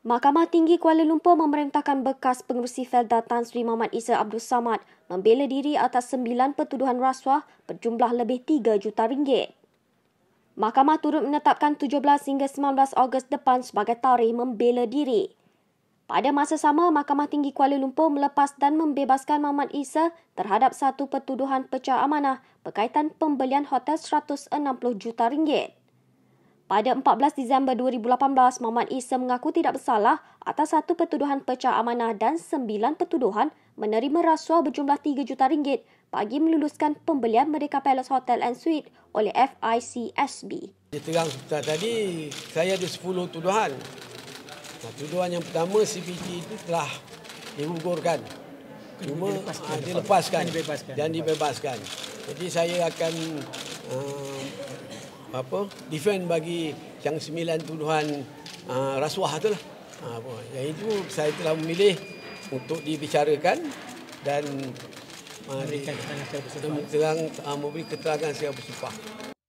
Mahkamah Tinggi Kuala Lumpur memerintahkan bekas pengurusi Felda Tan Sri Muhammad Isa Abdul Samad membela diri atas sembilan pertuduhan rasuah berjumlah lebih 3 juta ringgit. Mahkamah turut menetapkan 17 hingga 19 Ogos depan sebagai tarikh membela diri. Pada masa sama, Mahkamah Tinggi Kuala Lumpur melepas dan membebaskan Muhammad Isa terhadap satu pertuduhan pecah amanah berkaitan pembelian hotel 160 juta ringgit. Pada 14 Disember 2018, Mohd Isa mengaku tidak bersalah atas satu pertuduhan pecah amanah dan sembilan pertuduhan menerima rasuah berjumlah 3 juta ringgit bagi meluluskan pembelian Merdeka Palace Hotel and Suite oleh FICSB. Dia terang sebentar tadi, saya ada 10 tuduhan. Nah, tuduhan yang pertama, CPT itu telah diugurkan. Cuma ah, dilepaskan, dilepaskan, dilepaskan dan dibebaskan. Jadi saya akan uh, apa defend bagi yang sembilan tuduhan uh, rasuah tu lah. Ah, apa, yang itu saya telah memilih untuk dibicarakan dan uh, memberikan keterangan secara bersumpah. keterangan secara bersumpah.